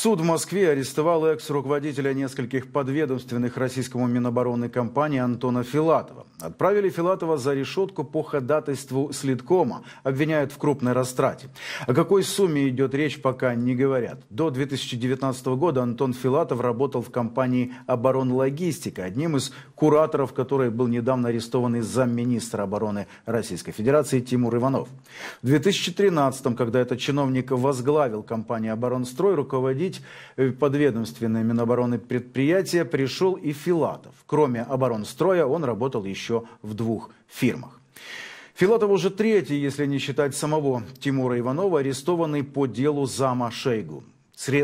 Суд в Москве арестовал экс-руководителя нескольких подведомственных российскому Минобороны компании Антона Филатова. Отправили Филатова за решетку по ходатайству следкома. Обвиняют в крупной растрате. О какой сумме идет речь, пока не говорят. До 2019 года Антон Филатов работал в компании «Оборонлогистика», одним из кураторов которой был недавно арестованный замминистра обороны Российской Федерации Тимур Иванов. В 2013 когда этот чиновник возглавил компанию «Оборонстрой», руководитель возглавить э, подведомственное Минобороны предприятие, пришел и Филатов. Кроме оборонстроя, он работал еще в двух фирмах. Филатов уже третий, если не считать самого Тимура Иванова, арестованный по делу зама Шейгу.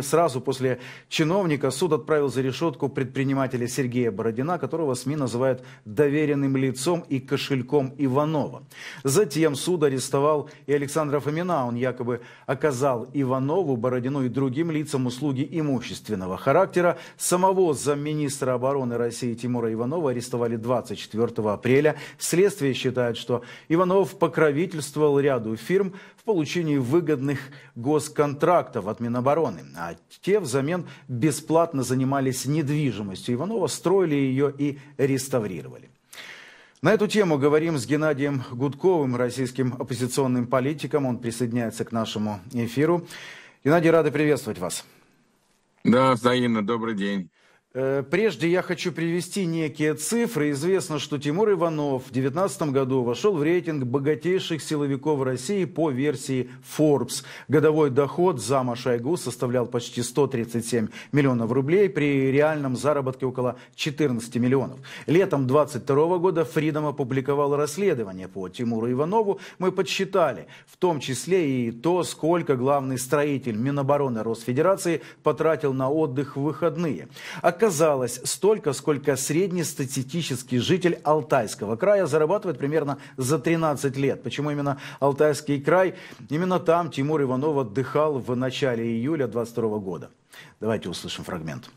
Сразу после чиновника суд отправил за решетку предпринимателя Сергея Бородина, которого СМИ называют доверенным лицом и кошельком Иванова. Затем суд арестовал и Александра Фомина. Он якобы оказал Иванову, Бородину и другим лицам услуги имущественного характера. Самого замминистра обороны России Тимура Иванова арестовали 24 апреля. Следствие считает, что Иванов покровительствовал ряду фирм, получении выгодных госконтрактов от Минобороны, а те взамен бесплатно занимались недвижимостью Иванова, строили ее и реставрировали. На эту тему говорим с Геннадием Гудковым, российским оппозиционным политиком. Он присоединяется к нашему эфиру. Геннадий, рады приветствовать вас. Да, взаимно. Добрый день. Э, прежде я хочу привести некие цифры. Известно, что Тимур Иванов в 2019 году вошел в рейтинг богатейших силовиков России по версии Forbes. Годовой доход зама Шойгу составлял почти 137 миллионов рублей при реальном заработке около 14 миллионов. Летом 2022 года Freedom опубликовал расследование по Тимуру Иванову. Мы подсчитали, в том числе и то, сколько главный строитель Минобороны Росфедерации потратил на отдых в выходные. Оказывается, оказалось столько, сколько среднестатистический житель Алтайского края зарабатывает примерно за 13 лет. Почему именно Алтайский край? Именно там Тимур Иванов отдыхал в начале июля 2022 года. Давайте услышим фрагмент.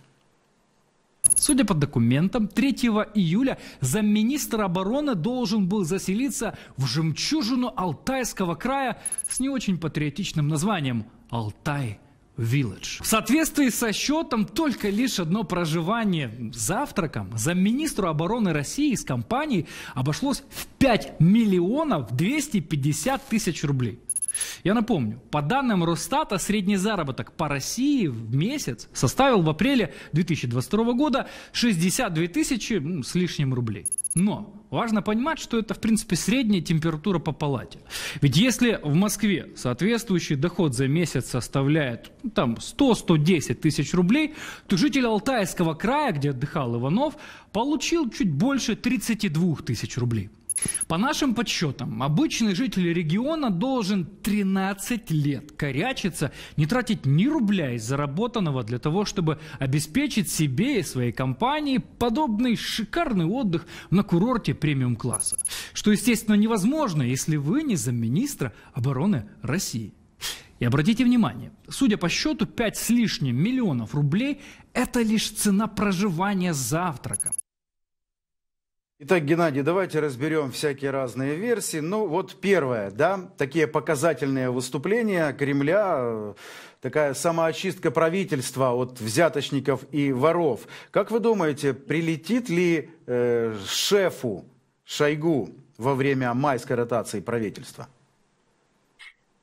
Судя по документам, 3 июля замминистра обороны должен был заселиться в жемчужину Алтайского края с не очень патриотичным названием «Алтай». Village. В соответствии со счетом только лишь одно проживание завтраком замминистру обороны России из компании обошлось в 5 миллионов 250 тысяч рублей. Я напомню, по данным Росстата, средний заработок по России в месяц составил в апреле 2022 года 62 тысячи с лишним рублей. Но Важно понимать, что это, в принципе, средняя температура по палате. Ведь если в Москве соответствующий доход за месяц составляет ну, там 100-110 тысяч рублей, то житель Алтайского края, где отдыхал Иванов, получил чуть больше 32 тысяч рублей. По нашим подсчетам, обычный житель региона должен 13 лет корячиться, не тратить ни рубля из заработанного для того, чтобы обеспечить себе и своей компании подобный шикарный отдых на курорте премиум-класса. Что, естественно, невозможно, если вы не замминистра обороны России. И обратите внимание, судя по счету, 5 с лишним миллионов рублей – это лишь цена проживания завтрака. Итак, Геннадий, давайте разберем всякие разные версии. Ну, вот первое, да, такие показательные выступления Кремля, э, такая самоочистка правительства от взяточников и воров. Как вы думаете, прилетит ли э, шефу Шойгу во время майской ротации правительства?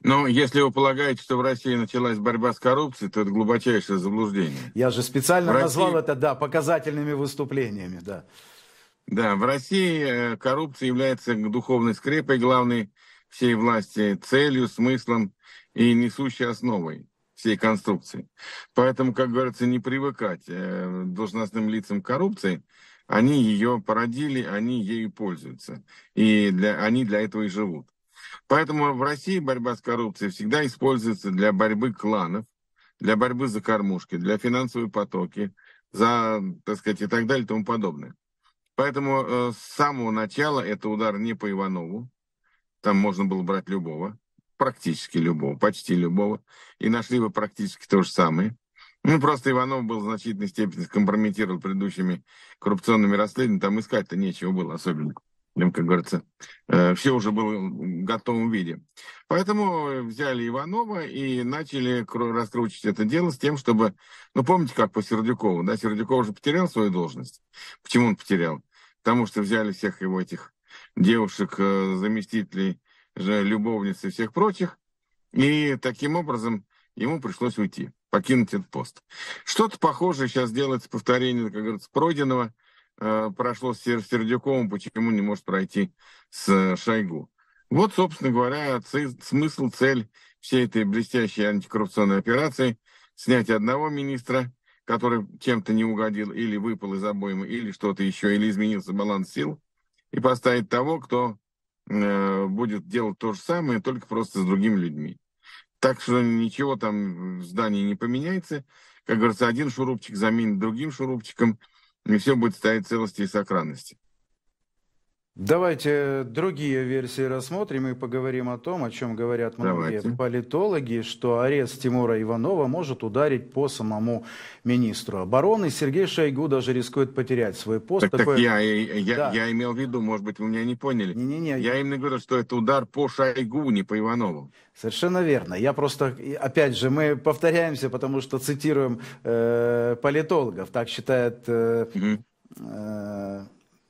Ну, если вы полагаете, что в России началась борьба с коррупцией, то это глубочайшее заблуждение. Я же специально в назвал это, да, показательными выступлениями, да. Да, в России э, коррупция является духовной скрепой главной всей власти, целью, смыслом и несущей основой всей конструкции. Поэтому, как говорится, не привыкать э, должностным лицам коррупции. Они ее породили, они ею пользуются. И для, они для этого и живут. Поэтому в России борьба с коррупцией всегда используется для борьбы кланов, для борьбы за кормушки, для финансовые потоки, за, так сказать, и так далее и тому подобное. Поэтому э, с самого начала это удар не по Иванову. Там можно было брать любого, практически любого, почти любого. И нашли бы практически то же самое. Ну, просто Иванов был в значительной степени скомпрометирован предыдущими коррупционными расследованиями. Там искать-то нечего было особенно будем, как говорится, э, все уже было в готовом виде. Поэтому взяли Иванова и начали раскручивать это дело с тем, чтобы... Ну, помните, как по Сердюкову, да? Сердюков уже потерял свою должность. Почему он потерял? Потому что взяли всех его этих девушек, э, заместителей, любовниц и всех прочих, и таким образом ему пришлось уйти, покинуть этот пост. Что-то похожее сейчас делается повторение, как говорится, пройденного – Э, прошло с Сердюковым, почему не может пройти с э, Шойгу. Вот, собственно говоря, смысл, цель всей этой блестящей антикоррупционной операции – снять одного министра, который чем-то не угодил, или выпал из обоймы, или что-то еще, или изменился баланс сил, и поставить того, кто э, будет делать то же самое, только просто с другими людьми. Так что ничего там в здании не поменяется. Как говорится, один шурупчик заменит другим шурупчиком – и все будет стоять в целости и сохранности. Давайте другие версии рассмотрим и поговорим о том, о чем говорят многие Давайте. политологи, что арест Тимура Иванова может ударить по самому министру обороны. Сергей Шойгу даже рискует потерять свой пост. Так, Такое... так я, э, я, да. я имел в виду, может быть, вы меня не поняли. Не, не, не, я, я именно говорю, что это удар по Шойгу, не по Иванову. Совершенно верно. Я просто, опять же, мы повторяемся, потому что цитируем э, политологов, так считает... Э, угу. э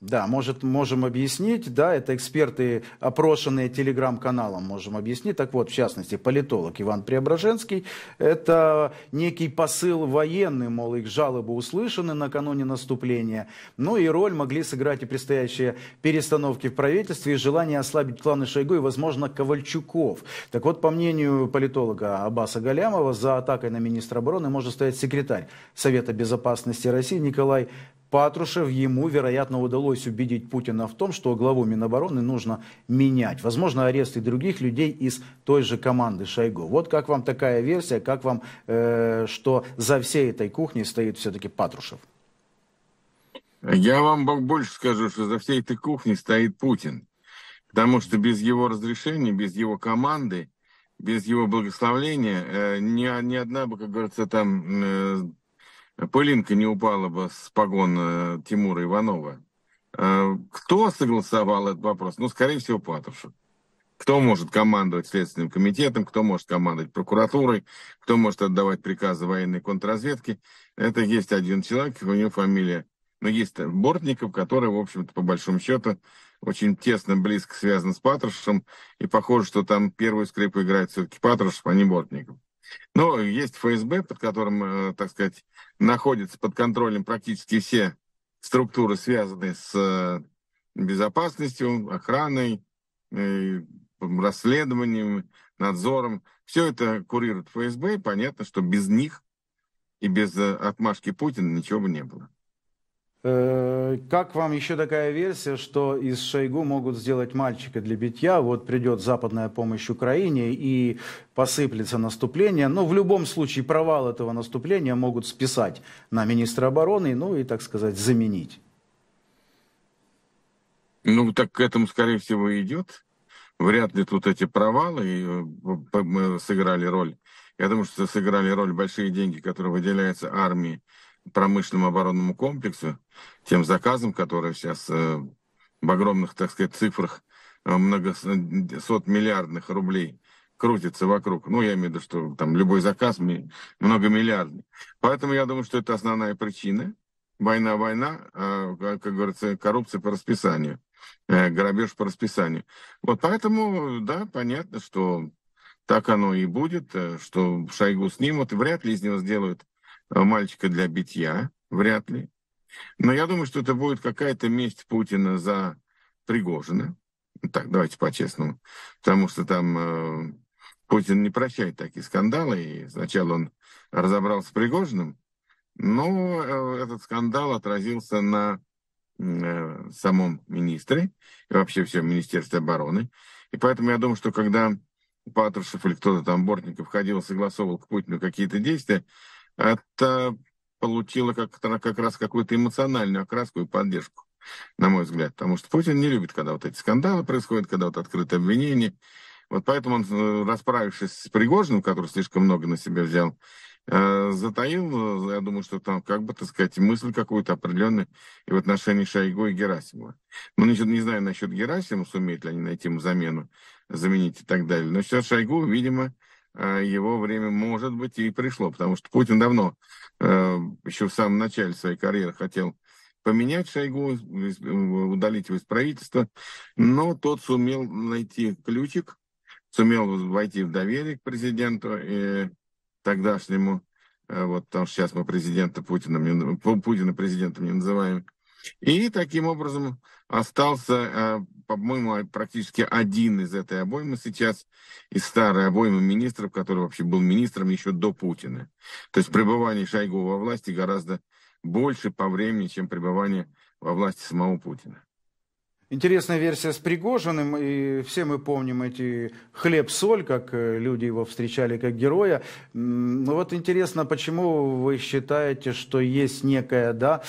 да, может, можем объяснить, да, это эксперты, опрошенные телеграм-каналом, можем объяснить. Так вот, в частности, политолог Иван Преображенский, это некий посыл военный, мол, их жалобы услышаны накануне наступления. Ну и роль могли сыграть и предстоящие перестановки в правительстве, и желание ослабить кланы Шойгу и, возможно, Ковальчуков. Так вот, по мнению политолога Аббаса Галямова, за атакой на министра обороны может стоять секретарь Совета Безопасности России Николай Патрушев, ему, вероятно, удалось убедить Путина в том, что главу Минобороны нужно менять. Возможно, арест и других людей из той же команды Шойгу. Вот как вам такая версия, как вам, э, что за всей этой кухней стоит все-таки Патрушев? Я вам больше скажу, что за всей этой кухней стоит Путин. Потому что без его разрешения, без его команды, без его благословения э, ни, ни одна бы, как говорится, там э, пылинка не упала бы с погон э, Тимура Иванова. Э, кто согласовал этот вопрос? Ну, скорее всего, Патрушев. Кто может командовать Следственным комитетом, кто может командовать прокуратурой, кто может отдавать приказы военной контрразведки. Это есть один человек, у него фамилия, Но ну, есть Бортников, который, в общем-то, по большому счету, очень тесно, близко связан с Патрушевым, и похоже, что там первую скрипку играет все-таки Патрушев, а не Бортников. Но есть ФСБ, под которым, э, так сказать, находятся под контролем практически все структуры, связанные с э, безопасностью, охраной, э, расследованием, надзором. Все это курирует ФСБ, и понятно, что без них и без отмашки Путина ничего бы не было. Э, как вам еще такая версия, что из Шойгу могут сделать мальчика для битья? Вот придет западная помощь Украине и посыплется наступление. Но ну, в любом случае провал этого наступления могут списать на министра обороны, ну и, так сказать, заменить. Ну, так к этому, скорее всего, идет. Вряд ли тут эти провалы э, сыграли роль. Я думаю, что сыграли роль большие деньги, которые выделяются армии промышленному оборонному комплексу, тем заказам, которые сейчас э, в огромных, так сказать, цифрах э, многосот э, миллиардных рублей крутится вокруг. Ну, я имею в виду, что там любой заказ многомиллиардный. Поэтому я думаю, что это основная причина. Война, война, а, а, как говорится, коррупция по расписанию, грабеж по расписанию. Вот поэтому, да, понятно, что так оно и будет, что Шойгу снимут, вряд ли из него сделают Э, мальчика для битья, вряд ли. Но я думаю, что это будет какая-то месть Путина за Пригожина. Так, давайте по-честному. Потому что там э, Путин не прощает такие скандалы. И сначала он разобрался с Пригожиным, но э, этот скандал отразился на э, самом министре и вообще всем Министерстве обороны. И поэтому я думаю, что когда Патрушев или кто-то там, Бортников, ходил, согласовывал к Путину какие-то действия, это получило как, как раз какую-то эмоциональную окраску и поддержку, на мой взгляд. Потому что Путин не любит, когда вот эти скандалы происходят, когда вот открытые обвинения. Вот поэтому он, э, расправившись с Пригожиным, который слишком много на себя взял, э, затаил, э, я думаю, что там, как бы, так сказать, мысль какую-то определенную и в отношении Шойгу и Герасимова. Ну, значит, не знаю насчет Герасимова, сумеет ли они найти ему замену, заменить и так далее. Но сейчас Шойгу, видимо, а, его время, может быть, и пришло, потому что Путин давно, э, еще в самом начале своей карьеры, хотел поменять Шойгу, э, удалить его из правительства, но тот сумел найти ключик, сумел войти в доверие к президенту и тогдашнему, э, вот, потому что сейчас мы президента Путина, ну, Путина президентом не называем, и таким образом Остался, э, по-моему, практически один из этой обоймы сейчас, из старой обоймы министров, который вообще был министром еще до Путина. То есть пребывание Шойгу во власти гораздо больше по времени, чем пребывание во власти самого Путина. Интересная версия с Пригожиным, и все мы помним эти хлеб-соль, как э, люди его встречали как героя. Но вот интересно, почему вы считаете, что есть некая, да,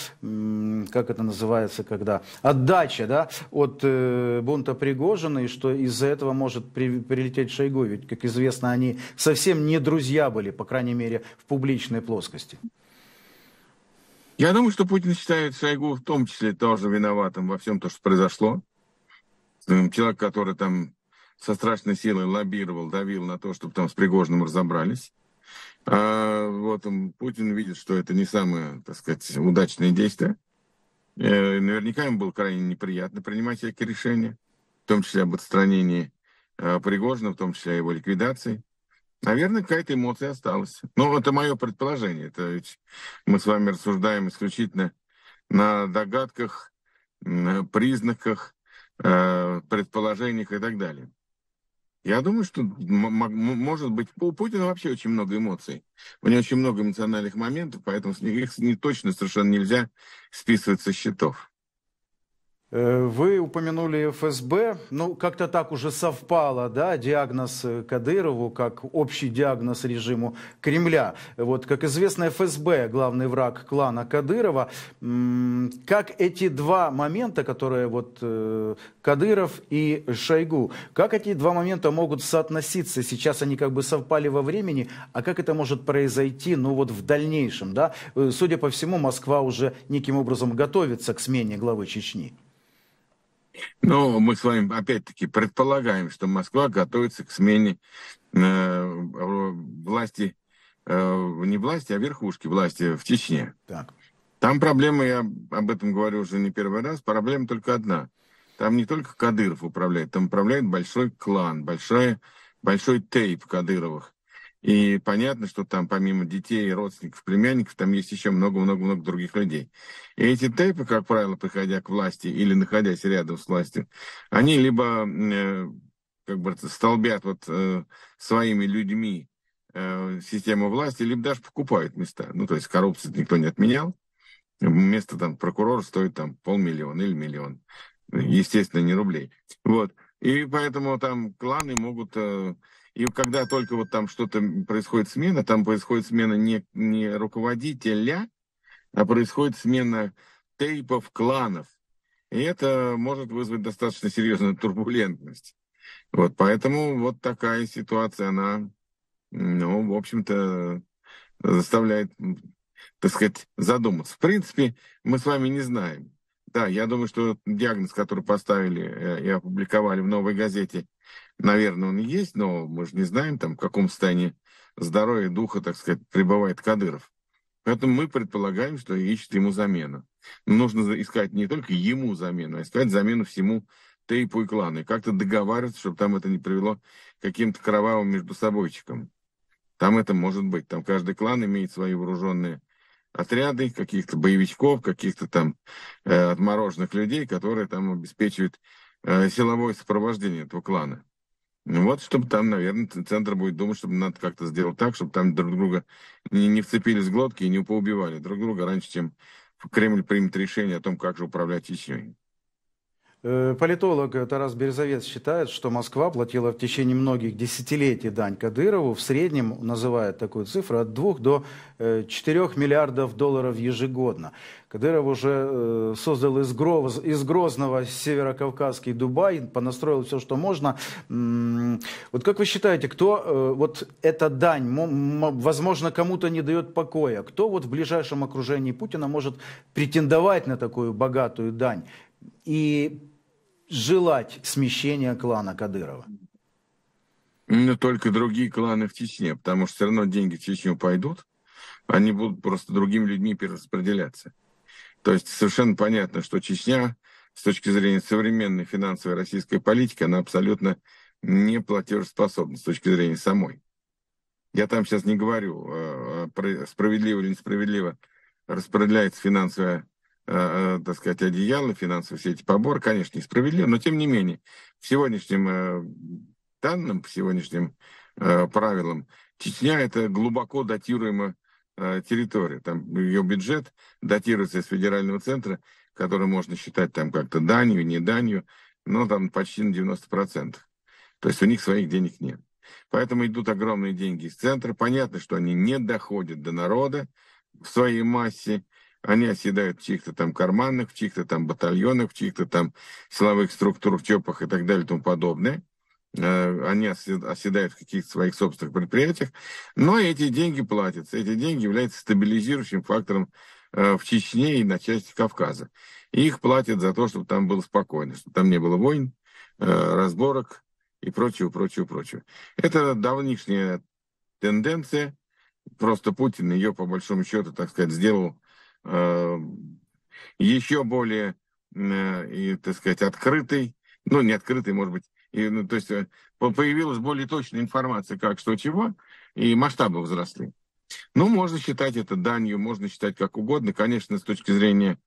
как это называется, когда, отдача, да, от э, бунта Пригожина, и что из-за этого может при, прилететь Шойгу, ведь, как известно, они совсем не друзья были, по крайней мере, в публичной плоскости. Я думаю, что Путин считает Шойгу в том числе тоже виноватым во всем то, что произошло. Человек, который там со страшной силой лоббировал, давил на то, чтобы там с Пригожным разобрались. А вот он, Путин видит, что это не самое, так сказать, удачное действие. Э, наверняка ему было крайне неприятно принимать всякие решения, в том числе об отстранении э, Пригожина, в том числе о его ликвидации. Наверное, какая-то эмоция осталась. Но ну, это мое предположение. Это ведь мы с вами рассуждаем исключительно на догадках, на признаках, э, предположениях и так далее. Я думаю, что может быть у Путина вообще очень много эмоций. У него очень много эмоциональных моментов, поэтому с них не точно совершенно нельзя списывать со счетов. Э, вы упомянули ФСБ, ну как-то так уже совпало, да, диагноз э, Кадырову как общий диагноз режиму Кремля. Вот, как известно, ФСБ главный враг клана Кадырова. Как эти два момента, которые вот э, Кадыров и Шойгу, как эти два момента могут соотноситься? Сейчас они как бы совпали во времени, а как это может произойти, ну вот в дальнейшем, да? Судя по всему, Москва уже неким образом готовится к смене главы Чечни. Но мы с вами опять-таки предполагаем, что Москва готовится к смене э, власти, э, не власти, а верхушки власти в Чечне. Так. Там проблема, я об этом говорю уже не первый раз, проблема только одна. Там не только Кадыров управляет, там управляет большой клан, большая, большой тейп Кадыровых. И понятно, что там помимо детей, родственников, племянников, там есть еще много-много-много других людей. И эти тейпы, как правило, приходя к власти или находясь рядом с властью, они либо э, как бы столбят вот э, своими людьми э, систему власти, либо даже покупают места. Ну, то есть коррупцию никто не отменял. Место там прокурора стоит там полмиллиона или миллион. Естественно, не рублей. Вот. И поэтому там кланы могут... Э, и когда только вот там что-то происходит смена, там происходит смена не, не руководителя, а происходит смена тейпов кланов. И это может вызвать достаточно серьезную турбулентность. Вот, поэтому вот такая ситуация, она, ну, в общем-то, заставляет, так сказать, задуматься. В принципе, мы с вами не знаем. Да, я думаю, что диагноз, который поставили э, и опубликовали в «Новой газете», Наверное, он есть, но мы же не знаем, там, в каком состоянии здоровья духа, так сказать, пребывает Кадыров. Поэтому мы предполагаем, что ищет ему замену. Но нужно искать не только ему замену, а искать замену всему тейпу и клану. И как-то договариваться, чтобы там это не привело к каким-то кровавым между собойчикам. Там это может быть. Там каждый клан имеет свои вооруженные отряды, каких-то боевичков, каких-то там э, отмороженных людей, которые там обеспечивают э, силовое сопровождение этого клана. Ну вот, чтобы там, наверное, центр будет думать, чтобы надо как-то сделать так, чтобы там друг друга не, не вцепились в глотки и не поубивали друг друга раньше, чем Кремль примет решение о том, как же управлять Чечней. Э, политолог Тарас Березовец считает, что Москва платила в течение многих десятилетий дань Кадырову. В среднем, называет такую цифру, от 2 до 4 э, миллиардов долларов ежегодно. Кадыров уже э, создал из, Гроз, из Грозного северокавказский Дубай, понастроил все, что можно. Вот как вы считаете, кто вот эта дань, возможно, кому-то не дает покоя? Кто вот в ближайшем окружении Путина может претендовать на такую богатую дань? И желать смещения клана Кадырова? Ну, только другие кланы в Чечне, потому что все равно деньги в Чечню пойдут, они будут просто другими людьми перераспределяться. То есть совершенно понятно, что Чечня с точки зрения современной финансовой российской политики, она абсолютно не платежеспособна с точки зрения самой. Я там сейчас не говорю, э, э, справедливо или несправедливо распределяется финансовая Э, э, так сказать, одеяло, финансовые все эти поборы, конечно, несправедливо, но тем не менее, в сегодняшнем э, данным, по сегодняшним правилам, Чечня это глубоко датируемая территория. Там ее бюджет датируется из федерального центра, который можно считать там как-то данью, не данью, но там почти на 90%. То есть у них своих денег нет. Поэтому идут огромные деньги из центра. Понятно, что они не доходят до народа в своей массе, они оседают в чьих-то там карманах, в чьих-то там батальонах, в чьих-то там силовых структурах, ЧОПах и так далее и тому подобное. Э, они оседают в каких-то своих собственных предприятиях, но эти деньги платятся. Эти деньги являются стабилизирующим фактором э, в Чечне и на части Кавказа. их платят за то, чтобы там было спокойно, чтобы там не было войн, э, разборок и прочего, прочего, прочего. Это давнишняя тенденция. Просто Путин ее, по большому счету, так сказать, сделал Э, еще более, э, и, так сказать, открытый, ну, не открытый, может быть, и, ну, то есть э, появилась более точная информация, как, что, чего, и масштабы возросли. Ну, можно считать это данью, можно считать как угодно. Конечно, с точки зрения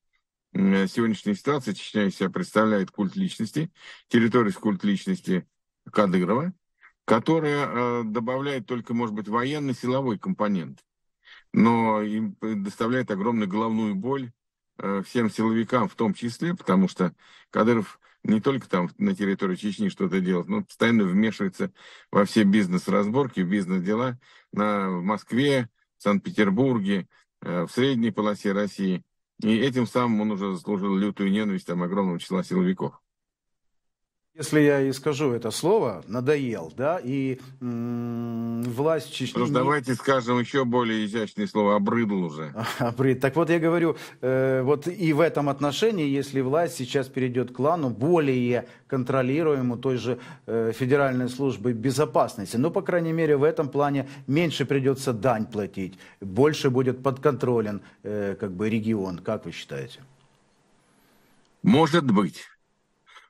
сегодняшней ситуации, Чечня из себя представляет культ личности, территорию культ личности Кадырова, которая добавляет только, может быть, военно-силовой компонент но им доставляет огромную головную боль э, всем силовикам в том числе, потому что Кадыров не только там на территории Чечни что-то делает, но постоянно вмешивается во все бизнес-разборки, бизнес-дела на, в Москве, в Санкт-Петербурге, э, в средней полосе России. И этим самым он уже заслужил лютую ненависть там огромного числа силовиков. Если я и скажу это слово, надоел, да, и власть Чечни... Ну, давайте скажем еще более изящное слово, обрыдл уже. Обрыд. Так вот я говорю, э, вот и в этом отношении, если власть сейчас перейдет к клану, более контролируемому той же э, Федеральной службы безопасности, ну, по крайней мере, в этом плане меньше придется дань платить, больше будет подконтролен э, как бы регион, как вы считаете? Может быть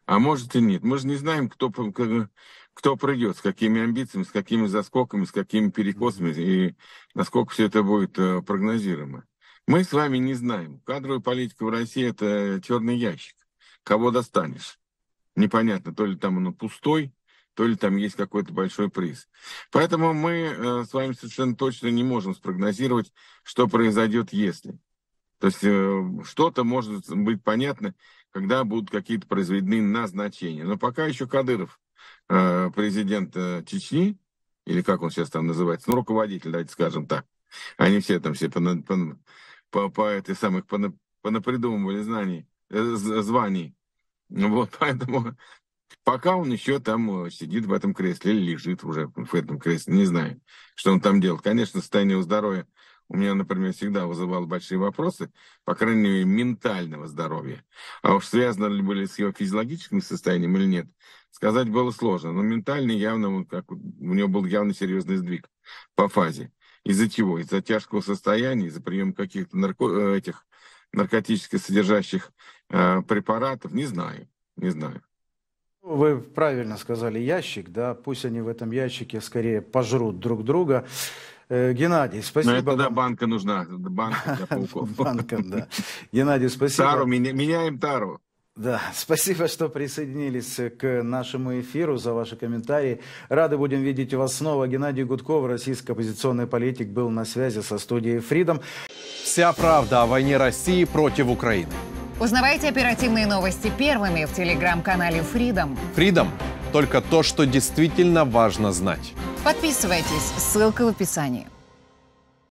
а может и нет. Мы же не знаем, кто, кто придет, с какими амбициями, с какими заскоками, с какими перекосами и насколько все это будет э, прогнозируемо. Мы с вами не знаем. Кадровая политика в России – это черный ящик. Кого достанешь? Непонятно, то ли там оно пустой, то ли там есть какой-то большой приз. Поэтому мы э, с вами совершенно точно не можем спрогнозировать, что произойдет, если. То есть э, что-то может быть понятно когда будут какие-то произведены назначения. Но пока еще Кадыров, э, президент э, Чечни, или как он сейчас там называется, ну, руководитель, давайте скажем так. Они все там все по, по, по, по этой самых понапридумывали знаний, э, званий. Вот, поэтому пока он еще там сидит в этом кресле или лежит уже в этом кресле, не знаю, что он там делает. Конечно, состояние его здоровья у меня, например, всегда вызывало большие вопросы, по крайней мере, ментального здоровья. А уж связано ли были с его физиологическим состоянием или нет, сказать было сложно. Но ментально явно, как у него был явно серьезный сдвиг по фазе. Из-за чего? Из-за тяжкого состояния, из-за приема каких-то нарко... Э, этих наркотически содержащих э, препаратов, не знаю, не знаю. Ну, вы правильно сказали ящик, да, пусть они в этом ящике скорее пожрут друг друга. Э, Геннадий, спасибо. Но это да, банка нужна, банка для Банка, да. Геннадий, спасибо. Тару, меняем тару. Да, спасибо, что присоединились к нашему эфиру за ваши комментарии. Рады будем видеть вас снова. Геннадий Гудков, российский оппозиционный политик, был на связи со студией Freedom. Вся правда о войне России против Украины. Узнавайте оперативные новости первыми в телеграм-канале Freedom. Freedom – только то, что действительно важно знать. Подписывайтесь, ссылка в описании.